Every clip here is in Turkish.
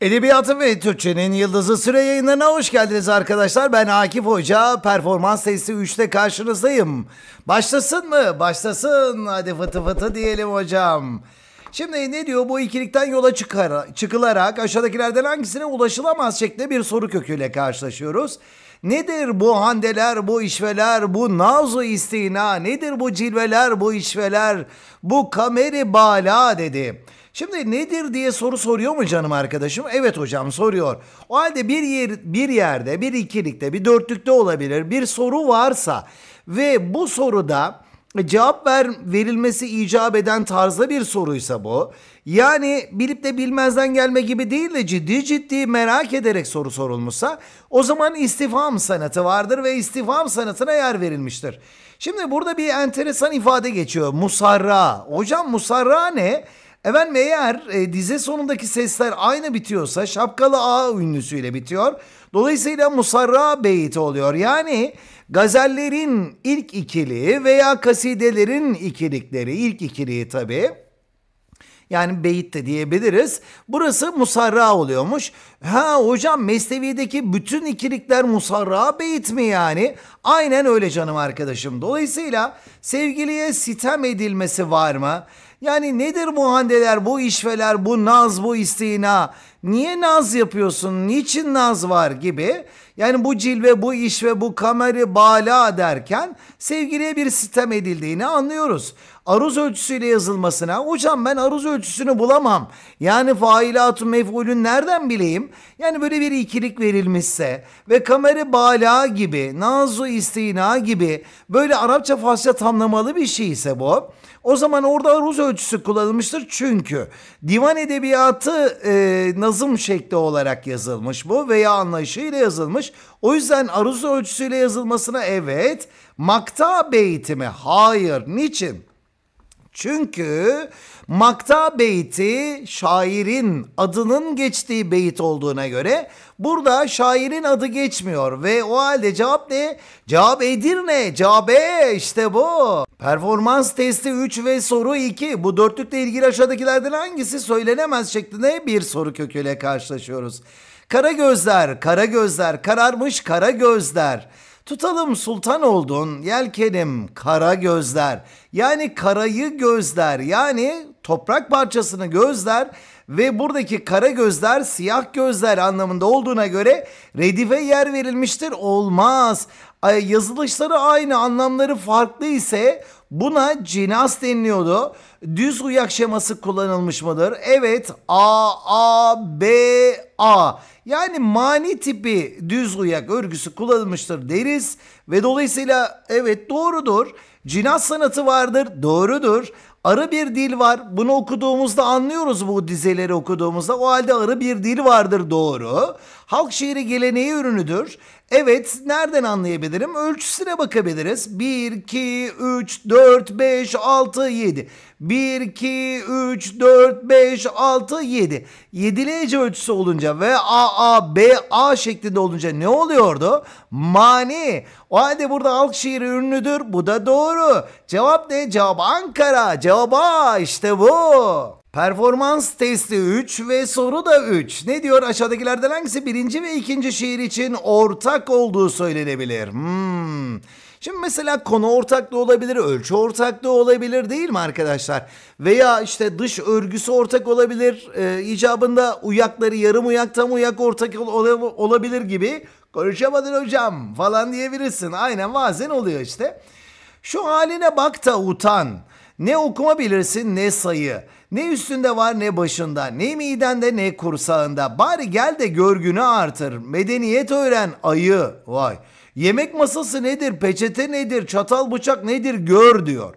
Edebiyatın ve Türkçenin Yıldızı Süre yayınlarına hoş geldiniz arkadaşlar. Ben Akif Hoca, performans testi 3'te karşınızdayım. Başlasın mı? Başlasın. Hadi fıtı fıtı diyelim hocam. Şimdi ne diyor? Bu ikilikten yola çıkar, çıkılarak aşağıdakilerden hangisine ulaşılamaz şeklinde bir soru köküyle karşılaşıyoruz. Nedir bu handeler, bu işveler, bu nazu istina, nedir bu cilveler, bu işveler, bu kameri bala dedi. Şimdi nedir diye soru soruyor mu canım arkadaşım? Evet hocam soruyor. O halde bir yer bir yerde, bir ikilikte, bir dörtlükte olabilir bir soru varsa ve bu soruda e, cevap ver verilmesi icap eden tarzda bir soruysa bu. Yani bilip de bilmezden gelme gibi değil de ciddi ciddi merak ederek soru sorulmuşsa o zaman istifam sanatı vardır ve istifam sanatına yer verilmiştir. Şimdi burada bir enteresan ifade geçiyor. Musarra. Hocam musarra ne? Efendim eğer e, dize sonundaki sesler aynı bitiyorsa şapkalı A ünlüsüyle bitiyor. Dolayısıyla musarra beyti oluyor. Yani Gazellerin ilk ikiliği veya kasidelerin ikilikleri, ilk ikiliği tabii. Yani beyit de diyebiliriz. Burası musarra oluyormuş. Ha hocam Mesnevi'deki bütün ikilikler musarra beyit mi yani? Aynen öyle canım arkadaşım. Dolayısıyla sevgiliye sitem edilmesi var mı? Yani nedir bu handeler, bu işveler, bu naz, bu istina? Niye naz yapıyorsun? Niçin naz var gibi? Yani bu cilve, bu iş ve bu kameri bala derken sevgiliye bir sitem edildiğini anlıyoruz aruz ölçüsüyle yazılmasına hocam ben aruz ölçüsünü bulamam. Yani fa'ilatu mef'ulün nereden bileyim? Yani böyle bir ikilik verilmişse ve kameri bala gibi, nazu istina gibi böyle Arapça Farsça tamlamalı bir şey ise bu. O zaman orada aruz ölçüsü kullanılmıştır çünkü divan edebiyatı e, nazım şekli olarak yazılmış bu veya anlayışıyla yazılmış. O yüzden aruz ölçüsüyle yazılmasına evet, makta beytimi hayır, niçin? Çünkü Makta beyti şairin adının geçtiği beyit olduğuna göre burada şairin adı geçmiyor ve o halde cevap ne? Cevap Edirne, cevap E işte bu. Performans testi 3 ve soru 2. Bu dörtlükle ilgili aşağıdakilerden hangisi söylenemez şeklinde bir soru köküyle karşılaşıyoruz. Kara gözler, kara gözler, kararmış kara gözler. Tutalım sultan oldun, yelkenim kara gözler. Yani karayı gözler, yani toprak parçasını gözler ve buradaki kara gözler siyah gözler anlamında olduğuna göre redife yer verilmiştir. Olmaz. Yazılışları aynı, anlamları farklı ise Buna cinas deniliyordu. Düz uyak şeması kullanılmış mıdır? Evet A, A, B, A. Yani mani tipi düz uyak örgüsü kullanılmıştır deriz. Ve dolayısıyla evet doğrudur. Cinas sanatı vardır doğrudur. Arı bir dil var. Bunu okuduğumuzda anlıyoruz bu dizeleri okuduğumuzda. O halde arı bir dil vardır doğru halk şiiri geleneği ürünüdür. Evet, nereden anlayabilirim? Ölçüsüne bakabiliriz. 1, 2, 3, 4, 5, 6, 7. 1, 2, 3, 4, 5, 6, 7. 7'li ölçüsü olunca ve A, A, B, A şeklinde olunca ne oluyordu? Mani. O halde burada halk şiiri ürünüdür. Bu da doğru. Cevap ne? Cevap Ankara. Cevap A. İşte bu. Performans testi 3 ve soru da 3. Ne diyor aşağıdakilerden hangisi birinci ve ikinci şiir için ortak olduğu söylenebilir? Hmm. Şimdi mesela konu ortaklığı olabilir, ölçü ortaklığı olabilir değil mi arkadaşlar? Veya işte dış örgüsü ortak olabilir, e, icabında uyakları yarım uyak tam uyak ortak ol- olabilir gibi konuşamadın hocam falan diyebilirsin. Aynen bazen oluyor işte. Şu haline bak da utan. Ne okuma bilirsin ne sayı. Ne üstünde var ne başında. Ne midende ne kursağında. Bari gel de görgünü artır. Medeniyet öğren ayı. Vay. Yemek masası nedir? Peçete nedir? Çatal bıçak nedir? Gör diyor.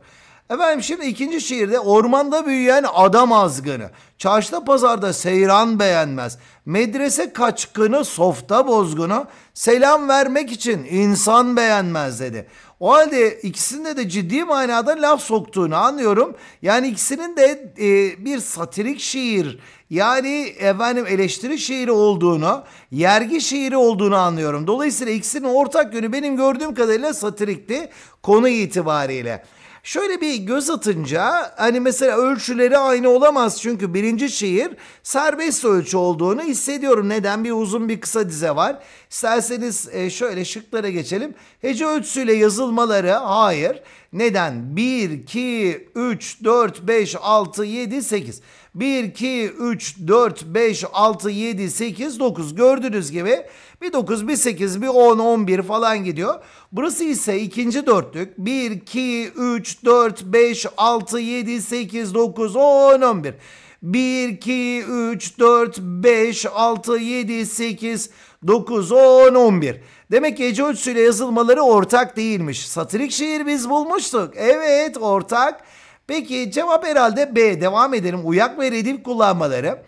Efendim şimdi ikinci şiirde ormanda büyüyen adam azgını, çarşıda pazarda seyran beğenmez, medrese kaçkını, softa bozgunu, selam vermek için insan beğenmez dedi. O halde ikisinde de ciddi manada laf soktuğunu anlıyorum. Yani ikisinin de e, bir satirik şiir yani efendim eleştiri şiiri olduğunu, yergi şiiri olduğunu anlıyorum. Dolayısıyla ikisinin ortak yönü benim gördüğüm kadarıyla satirikti konu itibariyle. Şöyle bir göz atınca hani mesela ölçüleri aynı olamaz çünkü birinci şiir serbest ölçü olduğunu hissediyorum. Neden? Bir uzun bir kısa dize var. İsterseniz e, şöyle şıklara geçelim. Hece ölçüsüyle yazılmaları hayır. Neden? 1, 2, 3, 4, 5, 6, 7, 8. 1, 2, 3, 4, 5, 6, 7, 8, 9 gördüğünüz gibi bir 9, bir 8, bir 10, 11 falan gidiyor. Burası ise ikinci dörtlük. 1, 2, 3, 4, 5, 6, 7, 8, 9, 10, 11. 1, 2, 3, 4, 5, 6, 7, 8, 9, 10, 11. Demek ki hece ölçüsüyle yazılmaları ortak değilmiş. Satirik şiir biz bulmuştuk. Evet ortak. Peki cevap herhalde B. Devam edelim. Uyak ve redif kullanmaları.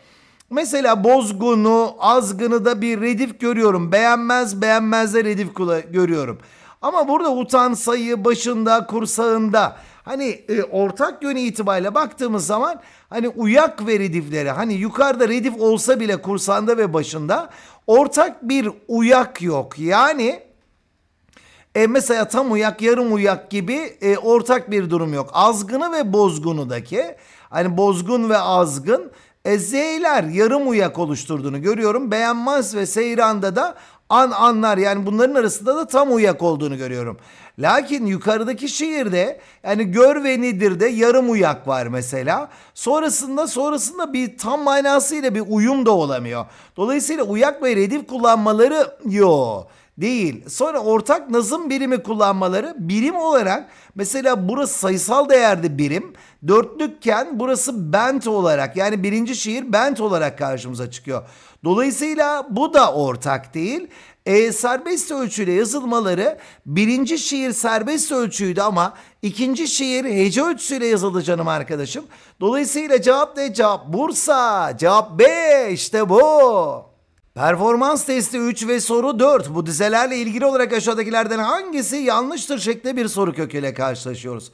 Mesela bozgunu, azgını da bir redif görüyorum. Beğenmez, beğenmez de redif görüyorum. Ama burada utan utansayı başında, kursağında hani e, ortak yönü itibariyle baktığımız zaman hani uyak ve redifleri hani yukarıda redif olsa bile kursağında ve başında ortak bir uyak yok. Yani e, mesela tam uyak yarım uyak gibi e, ortak bir durum yok. Azgını ve bozgunudaki hani bozgun ve azgın e, Z'ler yarım uyak oluşturduğunu görüyorum. Beğenmez ve seyranda da an anlar yani bunların arasında da tam uyak olduğunu görüyorum. Lakin yukarıdaki şiirde yani gör ve nedir de yarım uyak var mesela. Sonrasında sonrasında bir tam manasıyla bir uyum da olamıyor. Dolayısıyla uyak ve redif kullanmaları yok değil. Sonra ortak nazım birimi kullanmaları birim olarak mesela burası sayısal değerde birim. Dörtlükken burası bent olarak yani birinci şiir bent olarak karşımıza çıkıyor. Dolayısıyla bu da ortak değil. E, serbest ölçüyle yazılmaları birinci şiir serbest ölçüydü ama ikinci şiir hece ölçüsüyle yazıldı canım arkadaşım. Dolayısıyla cevap ne? Cevap Bursa. Cevap B işte bu. Performans testi 3 ve soru 4. Bu dizelerle ilgili olarak aşağıdakilerden hangisi yanlıştır şeklinde bir soru köküyle karşılaşıyoruz.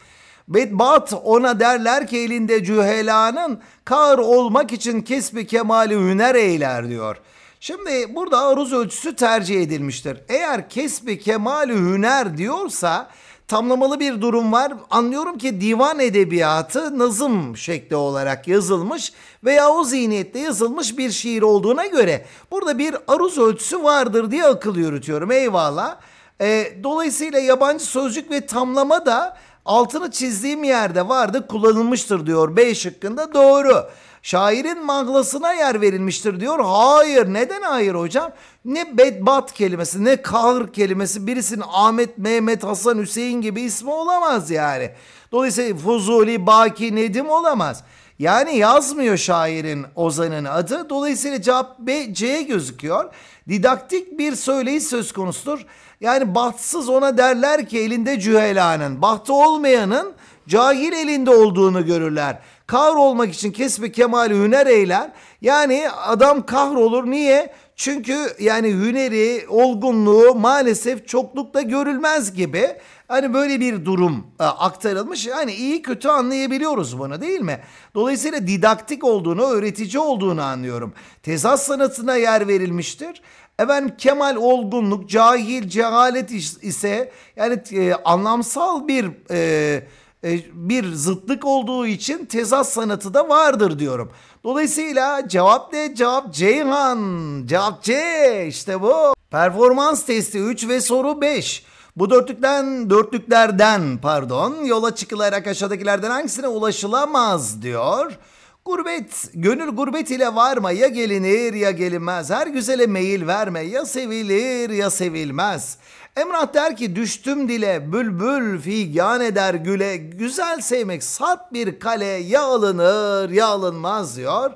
Bedbat ona derler ki elinde cühelanın kar olmak için kesbi kemali hüner eyler diyor. Şimdi burada aruz ölçüsü tercih edilmiştir. Eğer kesbi kemali hüner diyorsa tamlamalı bir durum var. Anlıyorum ki divan edebiyatı nazım şekli olarak yazılmış veya o zihniyette yazılmış bir şiir olduğuna göre burada bir aruz ölçüsü vardır diye akıl yürütüyorum. Eyvallah. E, dolayısıyla yabancı sözcük ve tamlama da altını çizdiğim yerde vardı kullanılmıştır diyor B şıkkında doğru şairin manglasına yer verilmiştir diyor. Hayır neden hayır hocam? Ne bedbat kelimesi ne kahır kelimesi birisinin Ahmet, Mehmet, Hasan, Hüseyin gibi ismi olamaz yani. Dolayısıyla Fuzuli, Baki, Nedim olamaz. Yani yazmıyor şairin Ozan'ın adı. Dolayısıyla cevap B, C gözüküyor. Didaktik bir söyleyi söz konusudur. Yani bahtsız ona derler ki elinde cühelanın. Bahtı olmayanın cahil elinde olduğunu görürler olmak için kesbi kemali hüner eyler. Yani adam kahrolur. Niye? Çünkü yani hüneri, olgunluğu maalesef çoklukta görülmez gibi. Hani böyle bir durum e, aktarılmış. Hani iyi kötü anlayabiliyoruz bunu değil mi? Dolayısıyla didaktik olduğunu, öğretici olduğunu anlıyorum. Tezat sanatına yer verilmiştir. Efendim kemal olgunluk, cahil, cehalet ise yani e, anlamsal bir... E, e, bir zıtlık olduğu için tezat sanatı da vardır diyorum. Dolayısıyla cevap ne? Cevap Ceyhan. Cevap C işte bu. Performans testi 3 ve soru 5. Bu dörtlükten dörtlüklerden pardon yola çıkılarak aşağıdakilerden hangisine ulaşılamaz diyor. Gurbet, gönül gurbet ile varma ya gelinir ya gelinmez. Her güzele meyil verme ya sevilir ya sevilmez. Emrah der ki düştüm dile bülbül figan eder güle güzel sevmek sarp bir kale ya alınır ya alınmaz diyor.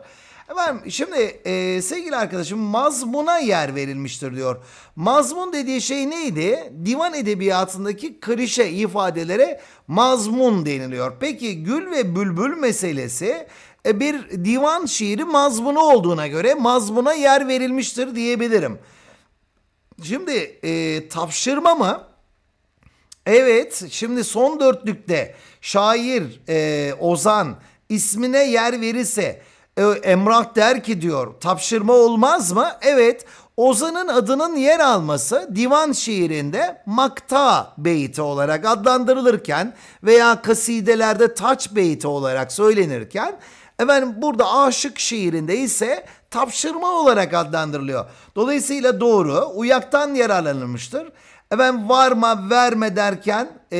Efendim şimdi e, sevgili arkadaşım mazmuna yer verilmiştir diyor. Mazmun dediği şey neydi? Divan edebiyatındaki klişe ifadelere mazmun deniliyor. Peki gül ve bülbül meselesi e, bir divan şiiri mazmunu olduğuna göre mazmuna yer verilmiştir diyebilirim. Şimdi e, tapşırma mı? Evet şimdi son dörtlükte şair e, Ozan ismine yer verirse e, Emrah der ki diyor tapşırma olmaz mı? Evet Ozan'ın adının yer alması divan şiirinde makta beyti olarak adlandırılırken veya kasidelerde taç beyti olarak söylenirken efendim burada aşık şiirinde ise tapşırma olarak adlandırılıyor. Dolayısıyla doğru uyaktan yararlanılmıştır. Efendim varma verme derken e,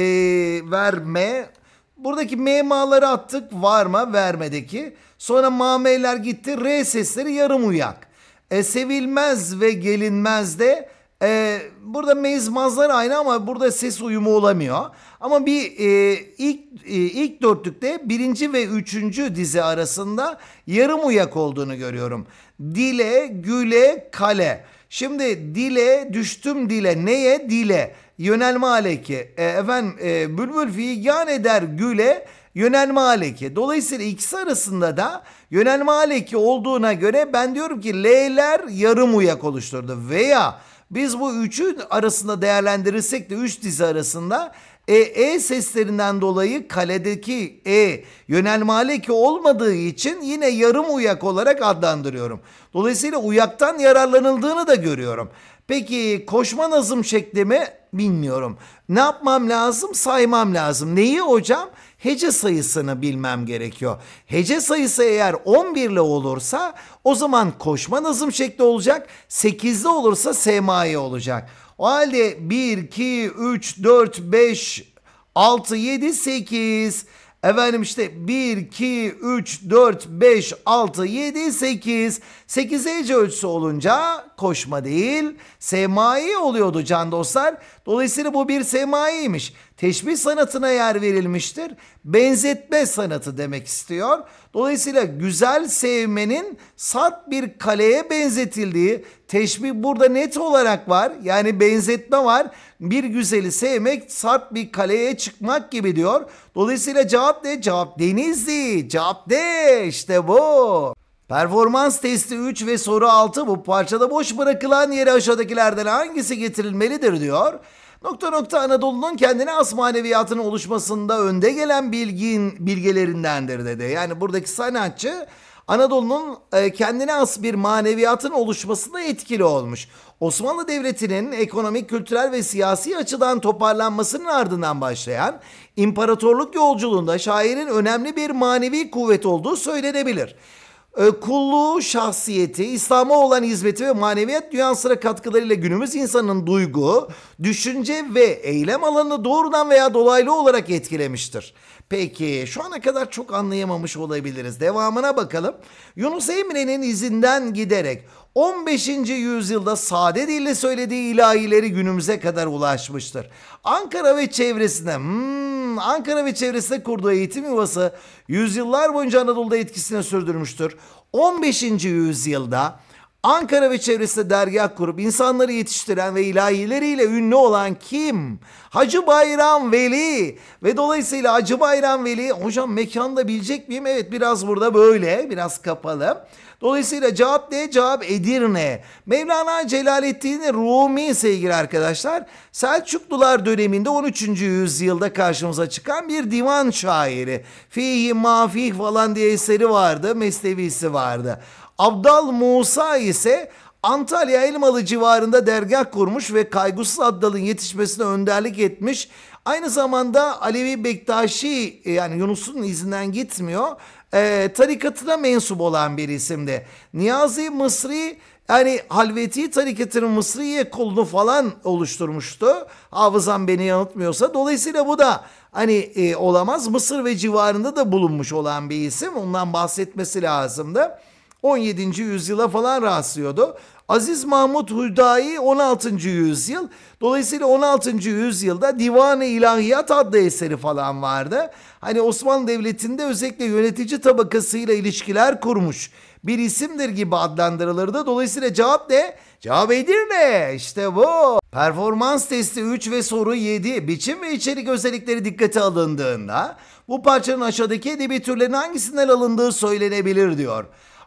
verme buradaki memaları attık varma vermedeki. Sonra mameler gitti r sesleri yarım uyak. E, sevilmez ve gelinmez de ee, burada manzar aynı ama burada ses uyumu olamıyor. Ama bir e, ilk e, ilk dörtlükte birinci ve üçüncü dize arasında yarım uyak olduğunu görüyorum. Dile, güle, kale. Şimdi dile, düştüm dile. Neye? Dile. Yönelme aleki. E, efendim e, bülbül figan eder güle yönelme aleki. Dolayısıyla ikisi arasında da yönelme aleki olduğuna göre ben diyorum ki L'ler yarım uyak oluşturdu. Veya biz bu üçü arasında değerlendirirsek de üç dizi arasında e, e seslerinden dolayı kaledeki E yönelmeli ki olmadığı için yine yarım uyak olarak adlandırıyorum. Dolayısıyla uyaktan yararlanıldığını da görüyorum. Peki koşma nazım şekli mi? bilmiyorum. Ne yapmam lazım? Saymam lazım. Neyi hocam? Hece sayısını bilmem gerekiyor. Hece sayısı eğer 11 ile olursa o zaman koşma nazım şekli olacak. 8'li olursa semaye olacak. O halde 1, 2, 3, 4, 5, 6, 7, 8... Efendim işte 1, 2, 3, 4, 5, 6, 7, 8. 8 hece ölçüsü olunca koşma değil semai oluyordu can dostlar. Dolayısıyla bu bir semaiymiş. Teşbih sanatına yer verilmiştir. Benzetme sanatı demek istiyor. Dolayısıyla güzel sevmenin sat bir kaleye benzetildiği teşbih burada net olarak var. Yani benzetme var bir güzeli sevmek sarp bir kaleye çıkmak gibi diyor. Dolayısıyla cevap ne? Cevap Denizli. Cevap D işte bu. Performans testi 3 ve soru 6 bu parçada boş bırakılan yere aşağıdakilerden hangisi getirilmelidir diyor. Nokta nokta Anadolu'nun kendine as maneviyatının oluşmasında önde gelen bilgin bilgelerindendir dedi. Yani buradaki sanatçı Anadolu'nun e, kendine has bir maneviyatın oluşmasında etkili olmuş. Osmanlı Devleti'nin ekonomik, kültürel ve siyasi açıdan toparlanmasının ardından başlayan imparatorluk yolculuğunda şairin önemli bir manevi kuvvet olduğu söylenebilir. Ee, kulluğu, şahsiyeti, İslam'a olan hizmeti ve maneviyat dünyasına katkılarıyla günümüz insanın duygu, düşünce ve eylem alanını doğrudan veya dolaylı olarak etkilemiştir. Peki şu ana kadar çok anlayamamış olabiliriz. Devamına bakalım. Yunus Emre'nin izinden giderek 15. yüzyılda Saadet ile söylediği ilahileri günümüze kadar ulaşmıştır. Ankara ve çevresinde, hmm, Ankara ve çevresinde kurduğu eğitim yuvası yüzyıllar boyunca Anadolu'da etkisini sürdürmüştür. 15. yüzyılda Ankara ve çevresinde dergah kurup insanları yetiştiren ve ilahileriyle ünlü olan kim? Hacı Bayram Veli. Ve dolayısıyla Hacı Bayram Veli, hocam mekanda bilecek miyim? Evet biraz burada böyle, biraz kapalı. Dolayısıyla cevap ne? cevap Edirne. Mevlana Celaleddin Rumi sevgili arkadaşlar Selçuklular döneminde 13. yüzyılda karşımıza çıkan bir divan şairi. Fihi mafih falan diye eseri vardı, meslevisi vardı. Abdal Musa ise Antalya Elmalı civarında dergah kurmuş ve Kaygusuz Abdal'ın yetişmesine önderlik etmiş. Aynı zamanda Alevi Bektaşi e, yani Yunus'un izinden gitmiyor e, tarikatına mensup olan bir isimdi. Niyazi Mısri yani Halveti tarikatının Mısriye kolunu falan oluşturmuştu. Hafızam beni yanıltmıyorsa. Dolayısıyla bu da hani e, olamaz. Mısır ve civarında da bulunmuş olan bir isim. Ondan bahsetmesi lazımdı. 17. yüzyıla falan rastlıyordu. Aziz Mahmut Hüdayi 16. yüzyıl. Dolayısıyla 16. yüzyılda divan İlahiyat adlı eseri falan vardı. Hani Osmanlı Devleti'nde özellikle yönetici tabakasıyla ilişkiler kurmuş bir isimdir gibi adlandırılırdı. Dolayısıyla cevap ne? Cevap Edirne. İşte bu. Performans testi 3 ve soru 7 biçim ve içerik özellikleri dikkate alındığında bu parçanın aşağıdaki edebi türlerin hangisinden alındığı söylenebilir diyor.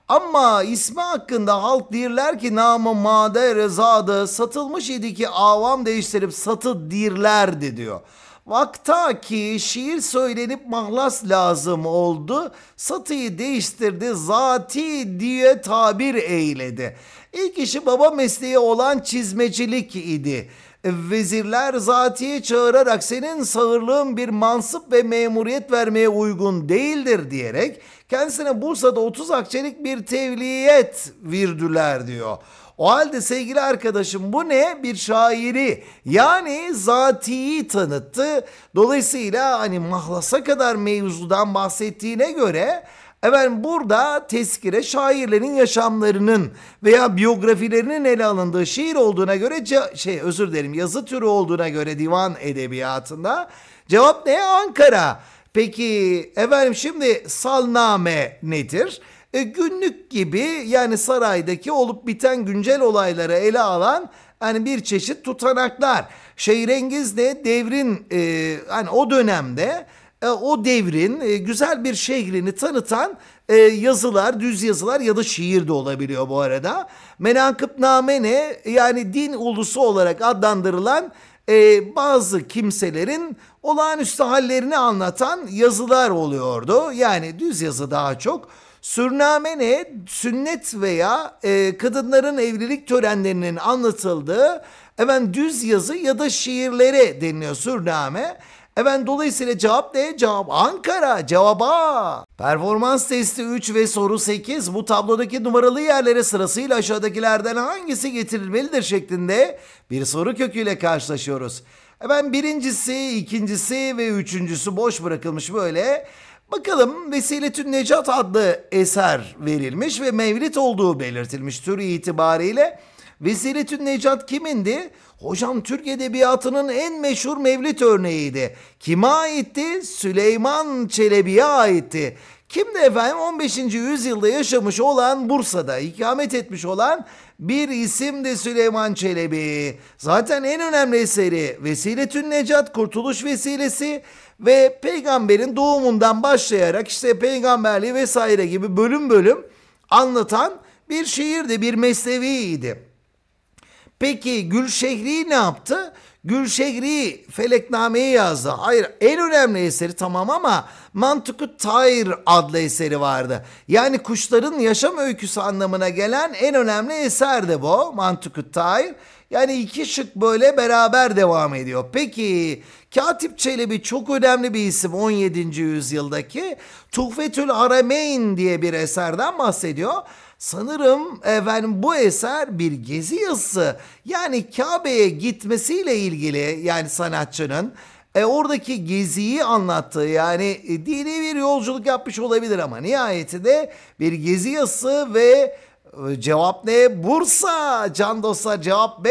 Ama ismi hakkında halk dirler ki namı made rezadı satılmış idi ki avam değiştirip satı dirlerdi diyor. Vakta ki şiir söylenip mahlas lazım oldu. Satıyı değiştirdi zati diye tabir eyledi. İlk işi baba mesleği olan çizmecilik idi. E, vezirler zatiye çağırarak senin sağırlığın bir mansıp ve memuriyet vermeye uygun değildir diyerek kendisine Bursa'da 30 akçelik bir tevliyet virdiler diyor. O halde sevgili arkadaşım bu ne? Bir şairi yani zatiyi tanıttı. Dolayısıyla hani mahlasa kadar mevzudan bahsettiğine göre Efendim burada tezkire şairlerin yaşamlarının veya biyografilerinin ele alındığı şiir olduğuna göre şey özür dilerim yazı türü olduğuna göre divan edebiyatında cevap ne? Ankara. Peki efendim şimdi salname nedir? E, günlük gibi yani saraydaki olup biten güncel olayları ele alan hani bir çeşit tutanaklar. Şehrengiz de devrin e, hani o dönemde e, o devrin e, güzel bir şehrini tanıtan e, yazılar, düz yazılar ya da şiir de olabiliyor bu arada. Menankıbnamene yani din ulusu olarak adlandırılan e, bazı kimselerin olağanüstü hallerini anlatan yazılar oluyordu. Yani düz yazı daha çok. Sürnamene sünnet veya e, kadınların evlilik törenlerinin anlatıldığı hemen düz yazı ya da şiirlere deniliyor sürname. Efendim dolayısıyla cevap ne? Cevap Ankara. Cevaba. Performans testi 3 ve soru 8 bu tablodaki numaralı yerlere sırasıyla aşağıdakilerden hangisi getirilmelidir şeklinde bir soru köküyle karşılaşıyoruz. Efendim birincisi, ikincisi ve üçüncüsü boş bırakılmış böyle. Bakalım Vesiletün Necat adlı eser verilmiş ve mevlit olduğu belirtilmiş tür itibariyle. Vesiletün Necat kimindi? Hocam Türk Edebiyatı'nın en meşhur mevlit örneğiydi. Kime aitti? Süleyman Çelebi'ye aitti. Kim de efendim 15. yüzyılda yaşamış olan Bursa'da ikamet etmiş olan bir isim de Süleyman Çelebi. Zaten en önemli eseri Vesiletün Necat Kurtuluş Vesilesi ve peygamberin doğumundan başlayarak işte peygamberliği vesaire gibi bölüm bölüm anlatan bir şiirdi, bir mesleviydi. Peki Gülşehri ne yaptı? Gülşehri Felekname'yi yazdı. Hayır en önemli eseri tamam ama Mantıkı Tayr adlı eseri vardı. Yani kuşların yaşam öyküsü anlamına gelen en önemli eser de bu Mantıkı Tayr. Yani iki şık böyle beraber devam ediyor. Peki Katip Çelebi çok önemli bir isim 17. yüzyıldaki Tuhfetül Arameyn diye bir eserden bahsediyor. Sanırım efendim bu eser bir gezi yazısı. Yani Kabe'ye gitmesiyle ilgili yani sanatçının e, oradaki geziyi anlattığı yani e, dini bir yolculuk yapmış olabilir ama nihayetinde bir gezi yazısı ve e, cevap ne? Bursa can dostlar cevap B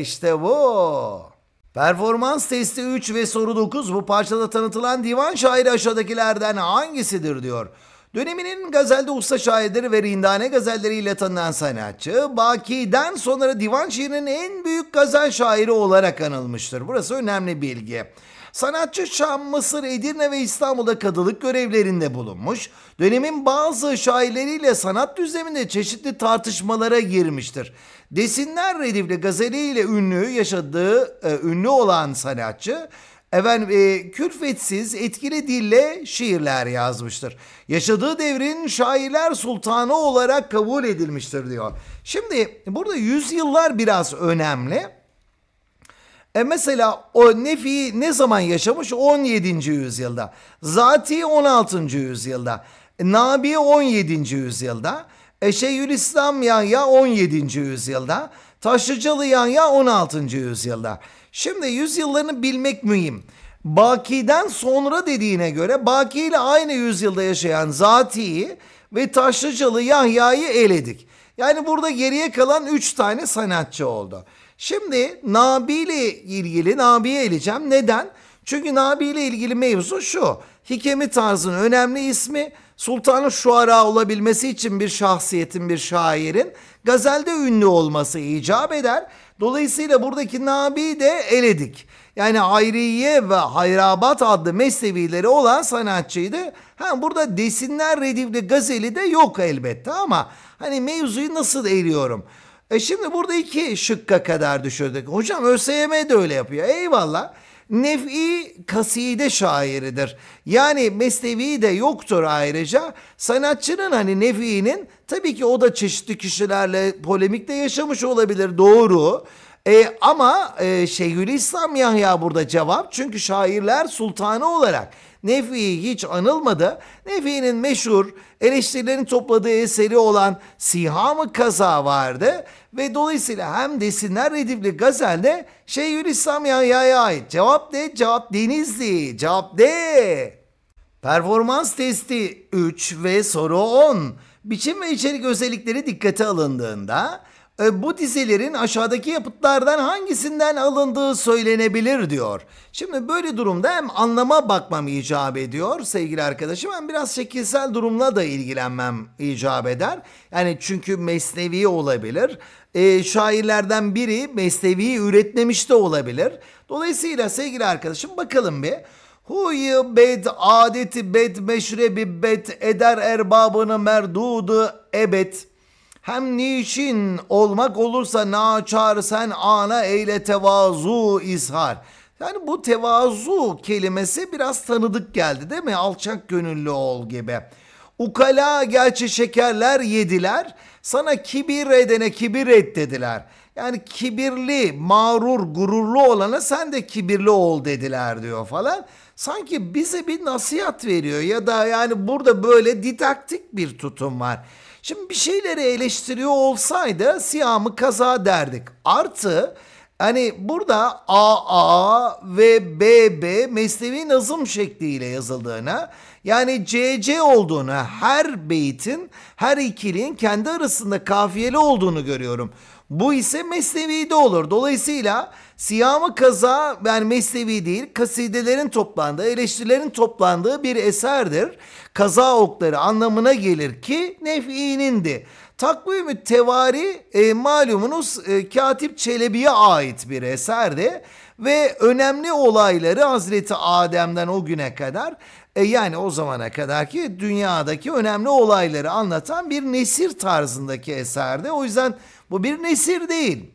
işte bu. Performans testi 3 ve soru 9 bu parçada tanıtılan divan şairi aşağıdakilerden hangisidir diyor. Döneminin gazelde usta şairleri ve rindane gazelleriyle tanınan sanatçı, Baki'den sonra divan şiirinin en büyük gazel şairi olarak anılmıştır. Burası önemli bilgi. Sanatçı Şam, Mısır, Edirne ve İstanbul'da kadılık görevlerinde bulunmuş, dönemin bazı şairleriyle sanat düzleminde çeşitli tartışmalara girmiştir. Desinler redifli gazeliyle ünlü yaşadığı, e, ünlü olan sanatçı, efendim e, külfetsiz, etkili dille şiirler yazmıştır. Yaşadığı devrin şairler sultanı olarak kabul edilmiştir diyor. Şimdi burada yüzyıllar biraz önemli. E mesela o Nefi ne zaman yaşamış? 17. yüzyılda. Zati 16. yüzyılda. Nabi 17. yüzyılda. Eşeyhülislam Yahya 17. yüzyılda. Taşlıcalı Yahya 16. yüzyılda. Şimdi yüzyıllarını bilmek mühim. Baki'den sonra dediğine göre Baki ile aynı yüzyılda yaşayan Zati'yi ve Taşlıcalı Yahya'yı eledik. Yani burada geriye kalan 3 tane sanatçı oldu. Şimdi Nabi ile ilgili Nabiyi eleceğim. Neden? Çünkü Nabi ile ilgili mevzu şu. Hikemi tarzının önemli ismi Sultanı Şuara olabilmesi için bir şahsiyetin, bir şairin gazelde ünlü olması icap eder. Dolayısıyla buradaki Nabi de eledik. Yani Hayriye ve Hayrabat adlı meslevileri olan sanatçıydı. Ha burada desinler redifli gazeli de yok elbette ama hani mevzuyu nasıl eliyorum? E şimdi burada iki şıkka kadar düşürdük. Hocam ÖSYM de öyle yapıyor. Eyvallah. Nefi kaside şairidir. Yani mesnevi de yoktur ayrıca. Sanatçının hani nefi'nin tabii ki o da çeşitli kişilerle polemik de yaşamış olabilir doğru. E, ama e, Şeyhülislam Yahya burada cevap çünkü şairler sultanı olarak Nefi hiç anılmadı. Nefi'nin meşhur eleştirilerin topladığı eseri olan Siham-ı Kaza vardı ve dolayısıyla hem Desinler Redifli Gazel'de Şeyhülislam Yahya'ya ait cevap de cevap Denizli cevap de. Performans testi 3 ve soru 10. Biçim ve içerik özellikleri dikkate alındığında e, bu dizelerin aşağıdaki yapıtlardan hangisinden alındığı söylenebilir diyor. Şimdi böyle durumda hem anlama bakmam icap ediyor sevgili arkadaşım hem biraz şekilsel durumla da ilgilenmem icap eder. Yani çünkü mesnevi olabilir. E, şairlerden biri mesnevi üretmemiş de olabilir. Dolayısıyla sevgili arkadaşım bakalım bir. Huyu bed adeti bed meşrebi bed eder erbabını merdudu ebet. Hem niçin olmak olursa naçar sen ana eyle tevazu izhar. Yani bu tevazu kelimesi biraz tanıdık geldi değil mi? Alçak gönüllü ol gibi. Ukala gerçi şekerler yediler. Sana kibir edene kibir et dediler. Yani kibirli, mağrur, gururlu olana sen de kibirli ol dediler diyor falan. Sanki bize bir nasihat veriyor ya da yani burada böyle didaktik bir tutum var. Şimdi bir şeyleri eleştiriyor olsaydı siyamı kaza derdik. Artı hani burada AA ve BB mesnevi nazım şekliyle yazıldığına yani CC olduğunu, her beytin her ikilinin kendi arasında kafiyeli olduğunu görüyorum. Bu ise mesnevi de olur. Dolayısıyla Siyamı Kaza yani meslevi değil kasidelerin toplandığı eleştirilerin toplandığı bir eserdir. Kaza okları anlamına gelir ki nef'inin Takvim-i Tevari e, malumunuz e, Katip Çelebi'ye ait bir eserdi ve önemli olayları Hazreti Adem'den o güne kadar e, yani o zamana kadar ki dünyadaki önemli olayları anlatan bir nesir tarzındaki eserdi. O yüzden bu bir nesir değil.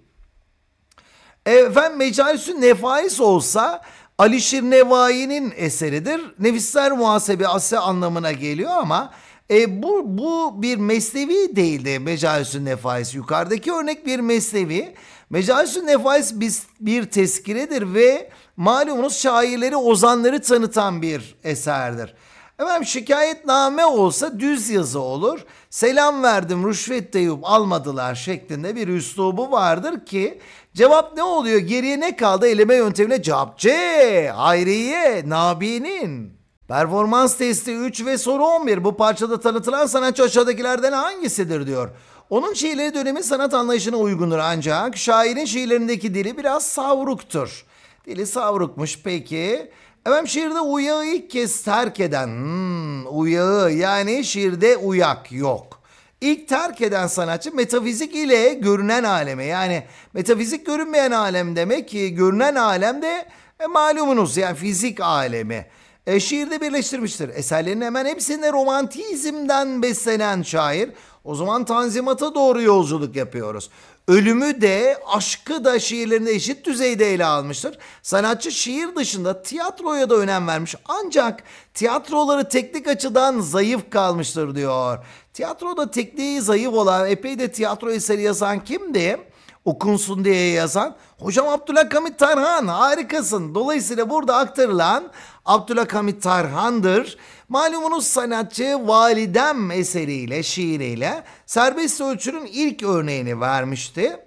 Efendim Mecalisü Nefais olsa Alişir Nevai'nin eseridir. Nefisler muhasebesi anlamına geliyor ama e, bu, bu bir meslevi değildi Mecalisü Nefais. Yukarıdaki örnek bir meslevi. Mecalisü Nefais bir, bir tezkiredir ve malumunuz şairleri, ozanları tanıtan bir eserdir. Efendim şikayetname olsa düz yazı olur. Selam verdim rüşvet deyip almadılar şeklinde bir üslubu vardır ki cevap ne oluyor? Geriye ne kaldı? Eleme yöntemine cevap C. Hayriye, Nabi'nin. Performans testi 3 ve soru 11 bu parçada tanıtılan sanatçı aşağıdakilerden hangisidir diyor. Onun şiirleri dönemin sanat anlayışına uygundur ancak şairin şiirlerindeki dili biraz savruktur. Dili savrukmuş peki. Efendim şiirde uyağı ilk kez terk eden, hmm, uyağı yani şiirde uyak yok. İlk terk eden sanatçı metafizik ile görünen aleme yani metafizik görünmeyen alem demek ki görünen alem de e, malumunuz yani fizik alemi. E, şiirde birleştirmiştir. Eserlerinin hemen hepsinde romantizmden beslenen şair o zaman Tanzimat'a doğru yolculuk yapıyoruz ölümü de aşkı da şiirlerinde eşit düzeyde ele almıştır. Sanatçı şiir dışında tiyatroya da önem vermiş ancak tiyatroları teknik açıdan zayıf kalmıştır diyor. Tiyatroda tekniği zayıf olan epey de tiyatro eseri yazan kimdi? okunsun diye yazan Hocam Abdülhakamit Tarhan harikasın. Dolayısıyla burada aktarılan Abdülhakamit Tarhan'dır. Malumunuz sanatçı Validem eseriyle, şiiriyle serbest ölçünün ilk örneğini vermişti.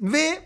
Ve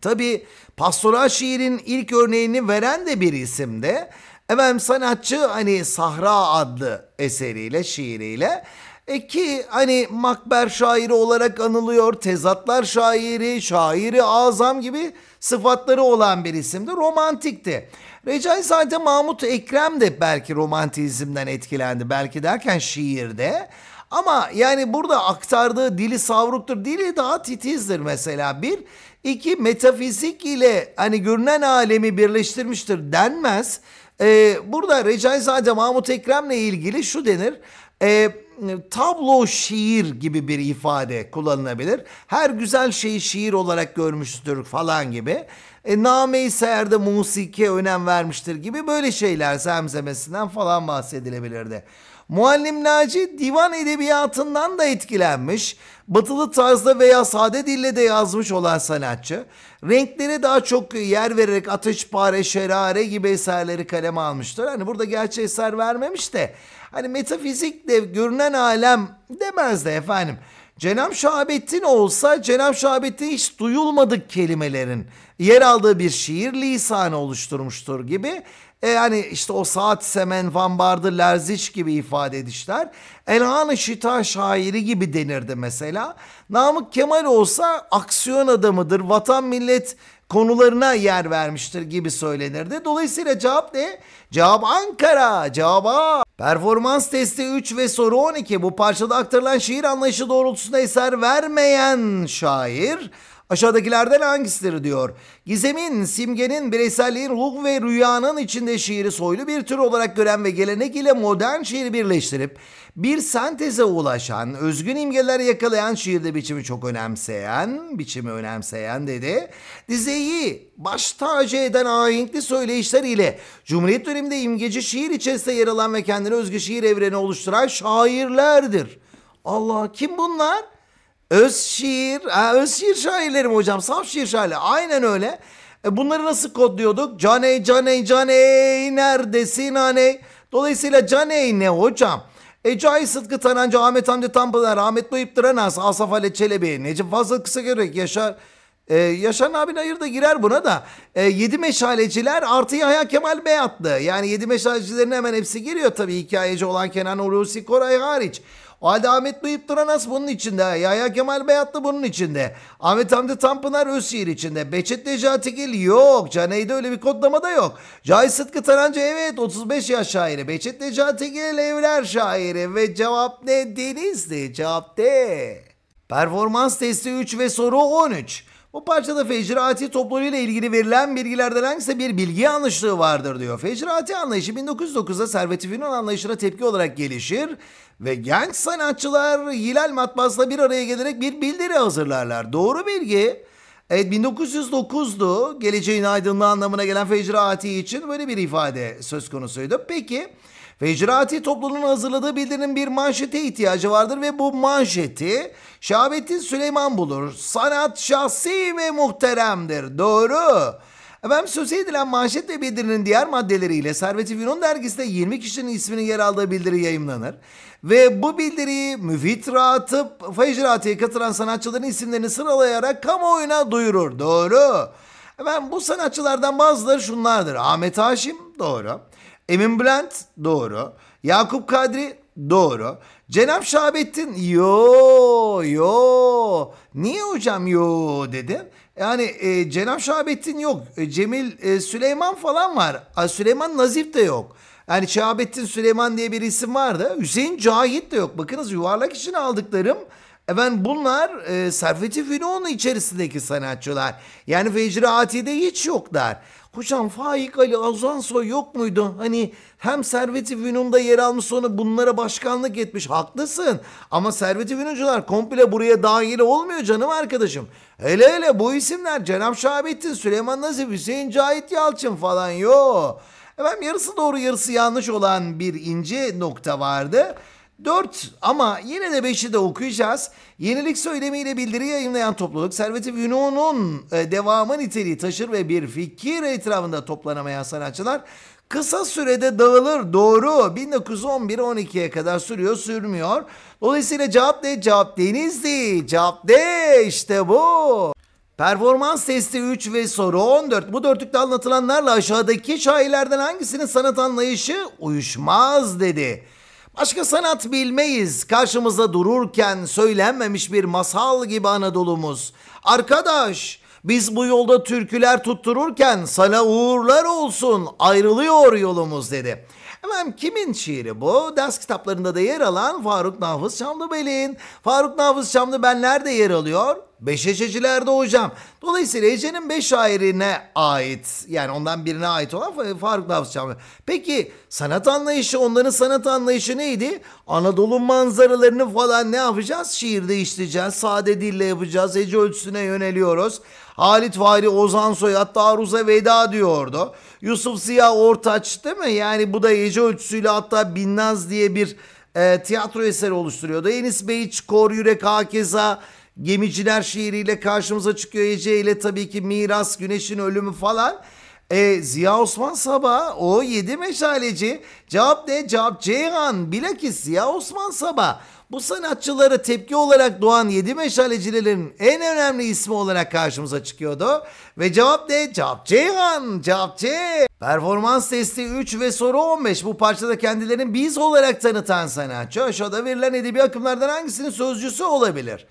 tabi pastoral şiirin ilk örneğini veren de bir isimdi. Efendim sanatçı hani Sahra adlı eseriyle, şiiriyle e ki hani makber şairi olarak anılıyor, tezatlar şairi, şairi azam gibi sıfatları olan bir isimdi, romantikti. Recaizade Mahmut Ekrem de belki romantizmden etkilendi. Belki derken şiirde. Ama yani burada aktardığı dili savruktur. Dili daha titizdir mesela. Bir, iki metafizik ile hani görünen alemi birleştirmiştir denmez. Ee, burada Recaizade Mahmut Ekrem'le ilgili şu denir. Ee, tablo şiir gibi bir ifade kullanılabilir. Her güzel şeyi şiir olarak görmüştür falan gibi e, name-i seyerde musike önem vermiştir gibi böyle şeyler zemzemesinden falan bahsedilebilirdi. Muallim Naci divan edebiyatından da etkilenmiş, batılı tarzda veya sade dille de yazmış olan sanatçı, renklere daha çok yer vererek ateşpare, şerare gibi eserleri kaleme almıştır. Hani burada gerçi eser vermemiş de, hani metafizik de görünen alem demez de efendim. Cenab-ı Şahabettin olsa Cenab-ı Şahabettin hiç duyulmadık kelimelerin yer aldığı bir şiir lisanı oluşturmuştur gibi. E yani işte o saat semen van bardı lerziç gibi ifade edişler. Elhan-ı Şita şairi gibi denirdi mesela. Namık Kemal olsa aksiyon adamıdır. Vatan millet konularına yer vermiştir gibi söylenirdi. Dolayısıyla cevap ne? Cevap Ankara. Cevap Performans testi 3 ve soru 12. Bu parçada aktarılan şiir anlayışı doğrultusunda eser vermeyen şair Aşağıdakilerden hangisidir diyor. Gizem'in, simgenin, bireyselliğin, ruh ve rüyanın içinde şiiri soylu bir tür olarak gören ve gelenek ile modern şiiri birleştirip bir senteze ulaşan, özgün imgeler yakalayan şiirde biçimi çok önemseyen, biçimi önemseyen dedi. Dizeyi baş tacı eden ahenkli söyleyişler ile Cumhuriyet döneminde imgeci şiir içerisinde yer alan ve kendine özgü şiir evreni oluşturan şairlerdir. Allah kim bunlar? Öz şiir, ha, öz şiir şairlerim hocam. Saf şiir şairler, Aynen öyle. E bunları nasıl kodluyorduk? Caney, caney, caney, neredesin aney? Dolayısıyla caney ne hocam? Ecai Sıtkı Tanancı, Ahmet Hamdi Tanpınar, Ahmet Boyup Dıranas, Asaf Ali Çelebi, Necip Fazıl Kısakörek, Yaşar... Ee, Yaşar Nabil Ayır da girer buna da. Ee, yedi meşaleciler artı Yahya Kemal Beyatlı. Yani yedi meşalecilerin hemen hepsi giriyor tabii hikayeci olan Kenan Hulusi Koray hariç. O halde Ahmet Bıyıp Tıranas bunun içinde. Yahya Kemal Beyatlı bunun içinde. Ahmet Hamdi Tanpınar Özşehir içinde. Beçet Necatigil yok. Caney'de öyle bir kodlama da yok. Cahit Sıtkı Tarancı evet 35 yaş şairi. Beçet Necatigil evler şairi. Ve cevap ne? Denizli. Cevap de. Performans testi 3 ve soru 13. Bu parçada fecraati ile ilgili verilen bilgilerden hangisi bir bilgi yanlışlığı vardır diyor. Fecraati anlayışı 1909'da servet Fünun anlayışına tepki olarak gelişir ve genç sanatçılar Hilal Matbaası'la bir araya gelerek bir bildiri hazırlarlar. Doğru bilgi Evet 1909'du geleceğin aydınlığı anlamına gelen fecraati için böyle bir ifade söz konusuydu. Peki ve icraati topluluğunun hazırladığı bildirinin bir manşete ihtiyacı vardır ve bu manşeti Şahabettin Süleyman bulur. Sanat şahsi ve muhteremdir. Doğru. Efendim söz edilen manşet ve bildirinin diğer maddeleriyle Servet-i Yunan dergisinde 20 kişinin isminin yer aldığı bildiri yayımlanır. Ve bu bildiriyi müfit rahatıp fecratiye katılan sanatçıların isimlerini sıralayarak kamuoyuna duyurur. Doğru. Efendim bu sanatçılardan bazıları şunlardır. Ahmet Haşim doğru. Emin Bülent doğru. Yakup Kadri doğru. Cenap Şahabettin yo yo niye hocam yo dedim. Yani e, Cenab Şahabettin yok. E, Cemil e, Süleyman falan var. A, Süleyman Nazif de yok. Yani Şahabettin Süleyman diye bir isim vardı. Hüseyin Cahit de yok. Bakınız yuvarlak için aldıklarım Ben bunlar e, Serfeti Fünun'un içerisindeki sanatçılar. Yani Fecri Ati'de hiç yoklar. Hocam Faik Ali Azansoy yok muydu? Hani hem Servet-i Fünun'da yer almış sonra bunlara başkanlık etmiş. Haklısın. Ama Servet-i Fünuncular komple buraya dahil olmuyor canım arkadaşım. Hele hele bu isimler Cenab Şahabettin, Süleyman Nazif, Hüseyin Cahit Yalçın falan yok. Efendim yarısı doğru yarısı yanlış olan bir ince nokta vardı. 4 ama yine de 5'i de okuyacağız. Yenilik söylemiyle bildiri yayınlayan topluluk Servet-i Fünun'un e, devamı niteliği taşır ve bir fikir etrafında toplanamayan sanatçılar kısa sürede dağılır. Doğru 1911-12'ye kadar sürüyor sürmüyor. Dolayısıyla cevap ne? Cevap Denizli. Cevap D işte bu. Performans testi 3 ve soru 14. Bu dörtlükte anlatılanlarla aşağıdaki şairlerden hangisinin sanat anlayışı uyuşmaz dedi. Başka sanat bilmeyiz. Karşımızda dururken söylenmemiş bir masal gibi Anadolu'muz. Arkadaş, biz bu yolda türküler tuttururken sana uğurlar olsun ayrılıyor yolumuz dedi. Efendim kimin şiiri bu? Ders kitaplarında da yer alan Faruk Nafız Şamlıbel'in. Faruk Nafız Şamlıbel nerede yer alıyor? Beş Ececilerde hocam. Dolayısıyla Ece'nin beş şairine ait yani ondan birine ait olan Faruk Nafız Şamlıbel. Peki sanat anlayışı onların sanat anlayışı neydi? Anadolu manzaralarını falan ne yapacağız? Şiirde işleyeceğiz. Sade dille yapacağız. Ece ölçüsüne yöneliyoruz. Halit Fahri, Ozan Soy hatta Aruz'a veda diyordu. Yusuf Siyah Ortaç değil mi? Yani bu da gece ölçüsüyle hatta Binnaz diye bir e, tiyatro eseri oluşturuyordu. Enis Beyç, Kor Yürek, Hakeza, Gemiciler şiiriyle karşımıza çıkıyor. Ece ile tabii ki miras, güneşin ölümü falan. E, Ziya Osman Sabah o yedi meşaleci. Cevap ne? Cevap Ceyhan. Bilakis Ziya Osman Sabah. Bu sanatçılara tepki olarak doğan yedi meşalecilerin en önemli ismi olarak karşımıza çıkıyordu. Ve cevap ne? Cevap Ceyhan. Cevap C. Performans testi 3 ve soru 15 bu parçada kendilerini biz olarak tanıtan sanatçı aşağıda verilen edebi akımlardan hangisinin sözcüsü olabilir?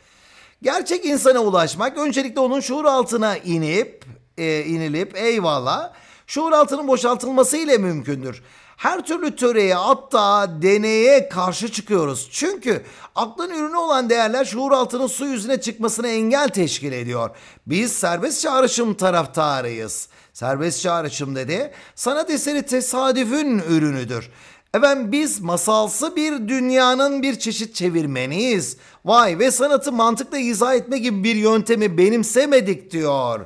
Gerçek insana ulaşmak öncelikle onun şuur altına inip e, inilip eyvallah şuur altının boşaltılması ile mümkündür her türlü töreye hatta deneye karşı çıkıyoruz. Çünkü aklın ürünü olan değerler şuur altının su yüzüne çıkmasına engel teşkil ediyor. Biz serbest çağrışım taraftarıyız. Serbest çağrışım dedi sanat eseri tesadüfün ürünüdür. Evet, biz masalsı bir dünyanın bir çeşit çevirmeniyiz. Vay ve sanatı mantıkla izah etme gibi bir yöntemi benimsemedik diyor.